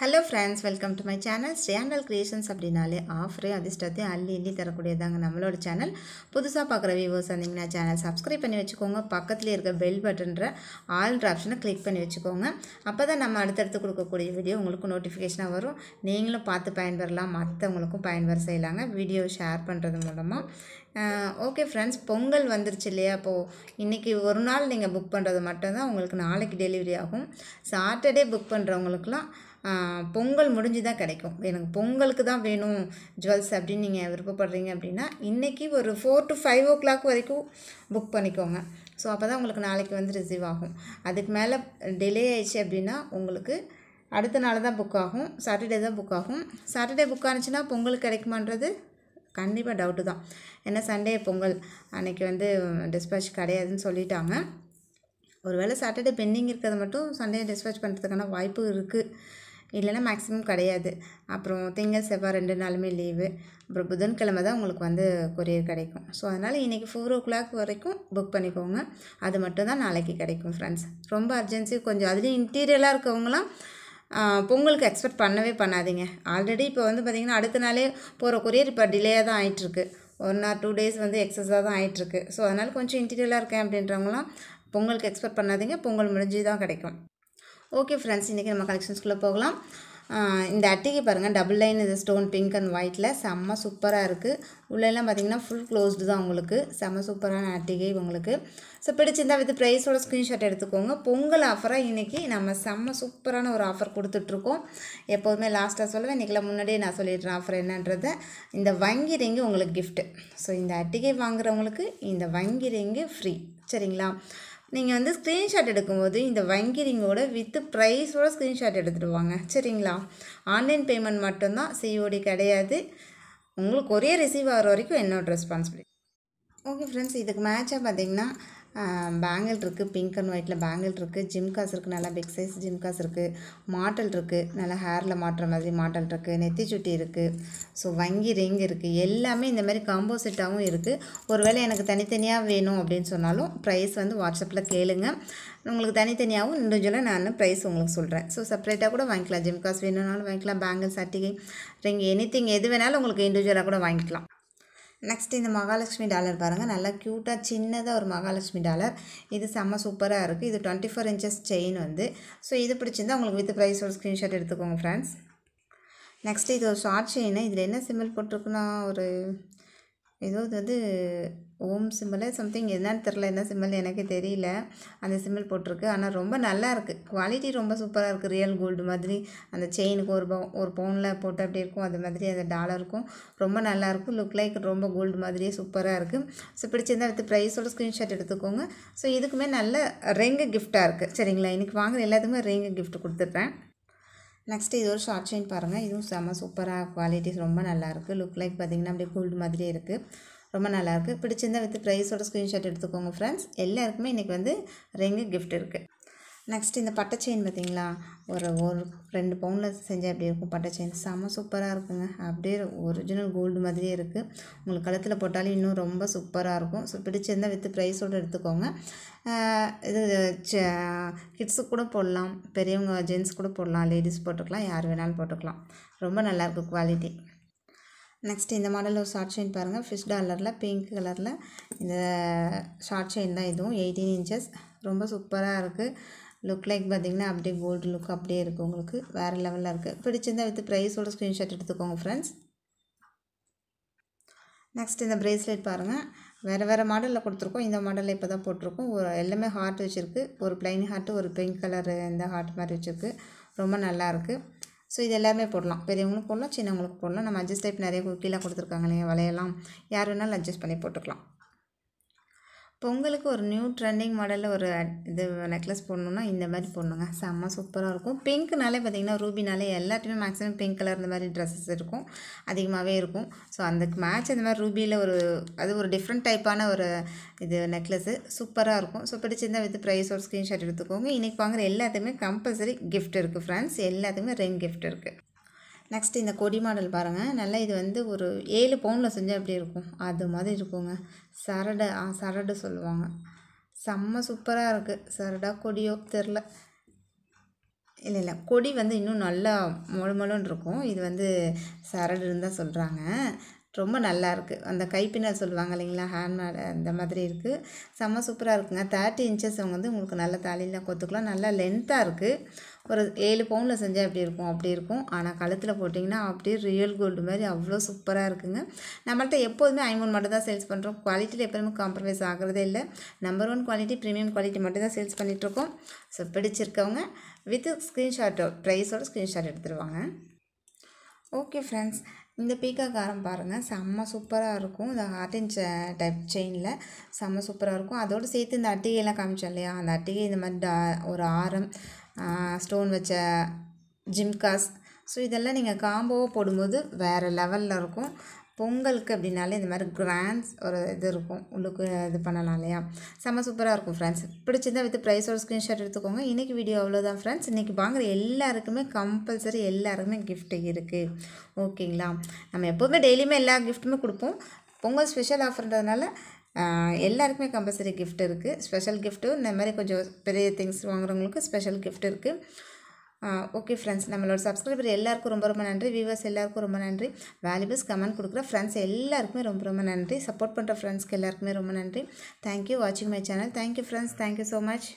hello friends welcome to my channel ஸ்ரேண்டல் creations அப்படின்னாலே ஆஃபரையும் அதிர்ஷ்டத்தையும் அள்ளி எள்ளி தரக்கூடியதாங்க நம்மளோட சேனல் புதுசாக பார்க்குற வியூவர்ஸ் வந்தீங்கன்னா சேனல் சப்ஸ்கிரைப் பண்ணி வச்சுக்கோங்க பக்கத்தில் இருக்க பெல் பட்டன்ற ஆல் ஆப்ஷனை கிளிக் பண்ணி வச்சுக்கோங்க அப்போ தான் நம்ம அடுத்தடுத்து கொடுக்கக்கூடிய வீடியோ உங்களுக்கு நோட்டிஃபிகேஷனாக வரும் நீங்களும் பார்த்து பயன்பெறலாம் மற்றவங்களுக்கும் பயன்பெற செய்யலாங்க வீடியோ ஷேர் பண்ணுறது மூலமாக ஓகே ஃப்ரெண்ட்ஸ் பொங்கல் வந்துருச்சு இல்லையா அப்போது இன்றைக்கி ஒரு நாள் நீங்கள் புக் பண்ணுறது மட்டும்தான் உங்களுக்கு நாளைக்கு டெலிவரி ஆகும் சாட்டர்டே புக் பண்ணுறவங்களுக்குலாம் பொங்கல் முடிஞ்சு தான் கிடைக்கும் எனக்கு பொங்கலுக்கு தான் வேணும் ஜுவல்ஸ் அப்படின்னு நீங்கள் விருப்பப்படுறீங்க அப்படின்னா இன்றைக்கி ஒரு four to five o'clock வரைக்கும் புக் பண்ணிக்கோங்க ஸோ அப்போ தான் உங்களுக்கு நாளைக்கு வந்து ரிசீவ் ஆகும் அதுக்கு மேலே டிலே ஆயிடுச்சு அப்படின்னா உங்களுக்கு அடுத்த நாள் தான் புக் ஆகும் சாட்டர்டே தான் புக் ஆகும் சாட்டர்டே புக் ஆனிச்சுன்னா பொங்கல் கிடைக்குமான்றது கண்டிப்பாக டவுட்டு தான் ஏன்னா சண்டே பொங்கல் அன்றைக்கி வந்து டிஸ்பேச் கிடையாதுன்னு சொல்லிட்டாங்க ஒருவேளை சாட்டர்டே பெண்டிங் இருக்கிறது மட்டும் சண்டே டிஸ்பேச் பண்ணுறதுக்கான வாய்ப்பு இருக்குது இல்லைன்னா மேக்ஸிமம் கிடையாது அப்புறம் திங்கள் செவ்வாய் ரெண்டு நாளுமே லீவு அப்புறம் புதன்கிழமை தான் உங்களுக்கு வந்து கொரியர் கிடைக்கும் ஸோ அதனால் இன்றைக்கி ஃபோர் ஓ கிளாக் வரைக்கும் புக் பண்ணிக்கோங்க அது மட்டும் தான் நாளைக்கு கிடைக்கும் ஃப்ரெண்ட்ஸ் ரொம்ப அர்ஜென்சி கொஞ்சம் அதுலேயும் இன்டீரியலாக இருக்கவங்களாம் பொங்கலுக்கு எக்ஸ்பெக்ட் பண்ணவே பண்ணாதீங்க ஆல்ரெடி இப்போ வந்து பார்த்திங்கன்னா அடுத்த நாளே போகிற கொரியர் இப்போ டிலே தான் ஆகிட்டுருக்கு ஒன் ஆர் டூ டேஸ் வந்து எக்ஸஸாக தான் ஆகிட்டுருக்கு ஸோ அதனால் கொஞ்சம் இன்டீரியலாக இருக்கேன் அப்படின்றவங்களாம் பொங்கலுக்கு எக்ஸ்பெக்ட் பண்ணாதீங்க பொங்கல் முடிஞ்சு தான் கிடைக்கும் ஓகே ஃப்ரெண்ட்ஸ் இன்றைக்கி நம்ம கலெக்ஷன்ஸ்குள்ளே போகலாம் இந்த அட்டிக்கு பாருங்கள் டபுள் லைன் இது ஸ்டோன் பிங்க் அண்ட் ஒயிட்டில் செம்ம சூப்பராக இருக்குது உள்ளெல்லாம் பார்த்திங்கன்னா ஃபுல் க்ளோஸ்டு தான் உங்களுக்கு செம்ம சூப்பரான அட்டிகை உங்களுக்கு ஸோ பிடிச்சிருந்தா வித் ப்ரைஸோட ஸ்க்ரீன்ஷாட் எடுத்துக்கோங்க பொங்கல் ஆஃபராக இன்றைக்கி நம்ம செம்ம சூப்பரான ஒரு ஆஃபர் கொடுத்துட்ருக்கோம் எப்போதுமே லாஸ்ட்டாக சொல்லுவேன் இன்றைக்கெல்லாம் முன்னாடியே நான் சொல்லிடுறேன் ஆஃபர் என்னன்றதை இந்த வங்கி ரிங்கு உங்களுக்கு கிஃப்ட்டு ஸோ இந்த அட்டிகை வாங்குகிறவங்களுக்கு இந்த வங்கி ரிங்கு ஃப்ரீ சரிங்களா நீங்கள் வந்து ஸ்க்ரீன்ஷாட் எடுக்கும்போது இந்த வங்கி ரிங்கோட வித் ப்ரைஸோட ஸ்க்ரீன்ஷாட் எடுத்துகிட்டு வாங்க சரிங்களா ஆன்லைன் பேமெண்ட் மட்டும்தான் சிஓடி கிடையாது உங்களுக்கு ஒரே ரிசீவ் ஆகிற வரைக்கும் என்னோட ரெஸ்பான்சிபிலிட்டி ஓகே ஃப்ரெண்ட்ஸ் இதுக்கு மேட்சாக பார்த்தீங்கன்னா பேங்கிள் இருக்குது பிங்க் அண்ட் ஒயிட்டில் பேங்கிள் இருக்குது ஜிம் காசு இருக்குது நல்லா பிக் சைஸ் ஜிம் காசு இருக்குது மாட்டல் இருக்குது நல்லா ஹேரில் மாட்டுற மாதிரி மாடல் இருக்குது நெத்தி சுட்டி இருக்குது ஸோ வங்கி ரிங் இருக்குது எல்லாமே இந்த மாதிரி காம்போசிட்டாகவும் இருக்குது ஒருவேளை எனக்கு தனித்தனியாக வேணும் அப்படின்னு சொன்னாலும் ப்ரைஸ் வந்து வாட்ஸ்அப்பில் கேளுங்க உங்களுக்கு தனித்தனியாகவும் இண்டிவிஜுவலாக நான் ப்ரைஸ் உங்களுக்கு சொல்கிறேன் ஸோ செப்பரேட்டாக கூட வாங்கிக்கலாம் ஜிம் காசு வேணும்னாலும் வாங்கிக்கலாம் பேங்கிள் சர்டிகை ரிங் எனி திங் எது வேணாலும் உங்களுக்கு இண்டிவிஜுவலாக கூட வாங்கிக்கலாம் நெக்ஸ்ட் இந்த மகாலட்சுமி டாலர் பாருங்கள் நல்லா க்யூட்டாக சின்னதாக ஒரு மகாலட்சுமி டாலர் இது செம்ம சூப்பராக இருக்குது இது டுவெண்ட்டி ஃபோர் இன்ச்சஸ் செயின் வந்து ஸோ இது பிடிச்சிருந்தா உங்களுக்கு வித் ப்ரைஸ் ஒரு ஸ்க்ரீன்ஷாட் எடுத்துக்கோங்க ஃப்ரெண்ட்ஸ் நெக்ஸ்ட் இது ஒரு ஷார்ட் செயின் இதில் என்ன சிம்பிள் போட்டிருக்குன்னா ஒரு ஏதோ இது வந்து ஓம் சிம்பிளு சம்திங் என்னன்னு தெரில என்ன சிம்பிள் எனக்கு தெரியல அந்த சிம்பிள் போட்டிருக்கு ஆனால் ரொம்ப நல்லா இருக்குது குவாலிட்டி ரொம்ப சூப்பராக இருக்குது ரியல் கோல்டு மாதிரி அந்த செயினுக்கு ஒரு பவு ஒரு பவுனில் போட்டு அப்படி இருக்கும் அது மாதிரி அந்த டாலருக்கும் ரொம்ப நல்லாயிருக்கும் லுக் லைக் ரொம்ப கோல்டு மாதிரியே சூப்பராக இருக்குது ஸோ பிடிச்சிருந்தா எடுத்து ப்ரைஸோட ஸ்க்ரீன்ஷாட் எடுத்துக்கோங்க ஸோ இதுக்குமே நல்ல ரெங்கு கிஃப்டாக இருக்குது சரிங்களா இன்றைக்கி வாங்குற எல்லாத்துக்குமே ரெங்கு கிஃப்ட் கொடுத்துட்றேன் நெக்ஸ்ட்டு இது ஒரு ஷார்ட் செயின் பாருங்கள் இதுவும் செம்ம சூப்பராக குவாலிட்டிஸ் ரொம்ப நல்லாயிருக்கு லுக் லைக் பார்த்திங்கன்னா அப்படியே கோல்டு மாதிரியே இருக்குது ரொம்ப நல்லாயிருக்கு பிடிச்சிருந்தா வித் ப்ரைஸோட ஸ்க்ரீன்ஷாட் எடுத்துக்கோங்க ஃப்ரெண்ட்ஸ் எல்லாருக்குமே இன்றைக்கி வந்து ரிங்கு கிஃப்ட் இருக்குது நெக்ஸ்ட் இந்த பட்டை செயின் பார்த்தீங்களா ஒரு ஒரு ரெண்டு பவுனில் செஞ்சால் எப்படி இருக்கும் பட்டை செயின் செம்ம சூப்பராக இருக்குங்க அப்படியே ஒரிஜினல் கோல்டு மாதிரியே இருக்குது உங்களுக்கு கழுத்தில் போட்டாலும் இன்னும் ரொம்ப சூப்பராக இருக்கும் ஸோ பிடிச்சிருந்தால் வித்து ப்ரைஸோடு எடுத்துக்கோங்க இது கிட்ஸுக்கு கூட போடலாம் பெரியவங்க ஜென்ஸ் கூட போடலாம் லேடிஸ் போட்டுக்கலாம் யார் வேணாலும் போட்டுக்கலாம் ரொம்ப நல்லாயிருக்கு குவாலிட்டி நெக்ஸ்ட் இந்த மாடலில் ஒரு ஷார்ட் செயின் பாருங்கள் ஃபிஷ் டாலரில் பிங்க் கலரில் இந்த ஷார்ட் செயின் தான் இதுவும் எயிட்டீன் இன்ச்சஸ் ரொம்ப சூப்பராக இருக்குது லுக் லைக் பார்த்திங்கன்னா அப்படியே கோல்டு லுக் அப்படியே இருக்குது உங்களுக்கு வேறு லெவலில் இருக்குது பிடிச்சிருந்தால் வித்து ப்ரைஸோட ஸ்க்ரீன்ஷாட் எடுத்துக்கோங்க ஃப்ரெண்ட்ஸ் நெக்ஸ்ட் இந்த ப்ரேஸ்லெட் பாருங்கள் வேறு வேறு மாடலில் கொடுத்துருக்கோம் இந்த மாடலில் இப்போ தான் போட்டிருக்கோம் ஒரு எல்லாமே ஹார்ட் வச்சுருக்கு ஒரு பிளைன் ஹார்ட்டு ஒரு பிங்க் கலரு இந்த ஹார்ட் மாதிரி வச்சுருக்கு ரொம்ப நல்லாயிருக்கு ஸோ இது எல்லாமே போடலாம் பெரியவங்களுக்கு போடலாம் சின்னவங்களுக்கு போடலாம் நம்ம அட்ஜஸ்ட் டைப் நிறைய கீழே கொடுத்துருக்காங்க இல்லையா வளையலாம் யார் வேணாலும் அட்ஜஸ்ட் பண்ணி போட்டுக்கலாம் பொங்கலுக்கு ஒரு நியூ ட்ரெண்டிங் மாடலில் ஒரு இது நெக்லஸ் போடணுன்னா இந்த மாதிரி போடணுங்க செம்ம சூப்பராக இருக்கும் பிங்க்னாலே பார்த்திங்கன்னா ரூபினாலே எல்லாத்தையுமே மேக்ஸிமம் பிங்க் கலர் இந்த மாதிரி ட்ரெஸ்ஸஸ் இருக்கும் அதிகமாகவே இருக்கும் ஸோ அந்த மேட்ச் இந்த மாதிரி ரூபியில் ஒரு அது ஒரு டிஃப்ரெண்ட் டைப்பான ஒரு இது நெக்லஸ்ஸு சூப்பராக இருக்கும் ஸோ பிடிச்சிருந்தா வித்து ப்ரைஸ் ஒரு ஸ்க்ரீன்ஷாட் எடுத்துக்கோங்க இன்றைக்கி வாங்குற எல்லாத்துக்குமே கம்பல்சரி கிஃப்ட் இருக்குது ஃப்ரெண்ட்ஸ் எல்லாத்துக்குமே ரெண்டு கிஃப்ட் இருக்குது நெக்ஸ்ட் இந்த கொடி மாடல் பாருங்கள் நல்லா இது வந்து ஒரு ஏழு பவுனில் செஞ்சால் எப்படி இருக்கும் அது மாதிரி இருக்குங்க சரடு ஆ சரடு சொல்லுவாங்க செம்ம சூப்பராக இருக்குது சரடா கொடியோ தெரில இல்லை இல்லை கொடி வந்து இன்னும் நல்லா மொழுமொழுன்னு இருக்கும் இது வந்து சரடுன்னு தான் சொல்கிறாங்க ரொம்ப நல்லா இருக்குது அந்த கைப்பின்னல் சொல்லுவாங்க இல்லைங்களா ஹேண்ட்மேட் அந்த மாதிரி இருக்குது செம்ம சூப்பராக இருக்குங்க தேர்ட்டி இன்ச்சஸ் அவங்க வந்து உங்களுக்கு நல்ல தாலியில் கொத்துக்கலாம் நல்லா லென்த்தாக இருக்குது ஒரு ஏழு பவுனில் செஞ்சால் எப்படி இருக்கும் அப்படி இருக்கும் ஆனால் கழுத்தில் போட்டிங்கன்னா அப்படியே ரியல் கோல்டு மாதிரி அவ்வளோ சூப்பராக இருக்குங்க நம்மள்ட்ட எப்போதுமே ஐமோன் மட்டும் தான் சேல்ஸ் பண்ணுறோம் குவாலிட்டியில் எப்போதுமே காம்ப்ரமைஸ் ஆகிறதே இல்லை number one quality premium quality மட்டும் தான் சேல்ஸ் பண்ணிகிட்ருக்கோம் ஸோ பிடிச்சிருக்கவங்க வித் ஸ்க்ரீன்ஷாட்டோ ப்ரைஸோட ஸ்க்ரீன்ஷாட் எடுத்துருவாங்க ஓகே ஃப்ரெண்ட்ஸ் இந்த பீக்கா காரம் பாருங்கள் செம்ம சூப்பராக இருக்கும் இந்த ஹார்ட் செ டைப் செயினில் செம்ம சூப்பராக இருக்கும் அதோடு சேர்த்து இந்த அட்டிகையெல்லாம் காமிச்சோம் இல்லையா அந்த அட்டிகை இந்த மாதிரி டா ஒரு ஆரம் ஸ்டோன் வச்ச ஜிம்காஸ் ஸோ இதெல்லாம் நீங்கள் காம்போவாக போடும்போது வேறு லெவலில் இருக்கும் பொங்கலுக்கு அப்படின்னாலே இந்த மாதிரி கிராண்ட்ஸ் ஒரு இது இருக்கும் உள்ளுக்கு இது பண்ணலாம் இல்லையா செம்ம சூப்பராக இருக்கும் ஃப்ரெண்ட்ஸ் பிடிச்சிருந்தா வித் ப்ரைஸோட ஸ்க்ரீன்ஷாட் எடுத்துக்கோங்க இன்றைக்கி வீடியோ அவ்வளோதான் ஃப்ரெண்ட்ஸ் இன்றைக்கி வாங்குற எல்லாருக்குமே கம்பல்சரி எல்லாருக்குமே கிஃப்ட் இருக்குது ஓகேங்களா நம்ம எப்போவுமே டெய்லியுமே எல்லா கிஃப்ட்டுமே கொடுப்போம் பொங்கல் ஸ்பெஷல் ஆஃபர்ன்றதுனால எல்லாருக்குமே கம்பல்சரி கிஃப்ட் இருக்குது ஸ்பெஷல் கிஃப்ட்டும் இந்த மாதிரி கொஞ்சம் பெரிய திங்ஸ் வாங்குறவங்களுக்கு ஸ்பெஷல் கிஃப்ட் இருக்குது ஓகே ஃப்ரெண்ட்ஸ் நம்மளோட சப்ஸ்கிரைபர் எல்லாருக்கும் ரொம்ப ரொம்ப நன்றி வியூவர்ஸ் எல்லாருக்கும் ரொம்ப நன்றி வேல்யூபிள்ஸ் கமெண்ட் கொடுக்குற ஃப்ரெண்ட்ஸ் எல்லாருக்குமே ரொம்ப ரொம்ப நன்றி சப்போர்ட் பண்ணுற ஃப்ரெண்ட்ஸ்க்கு எல்லாருக்குமே ரொம்ப நன்றி தேங்க்யூ வாட்சிங் my channel thank you friends thank you so much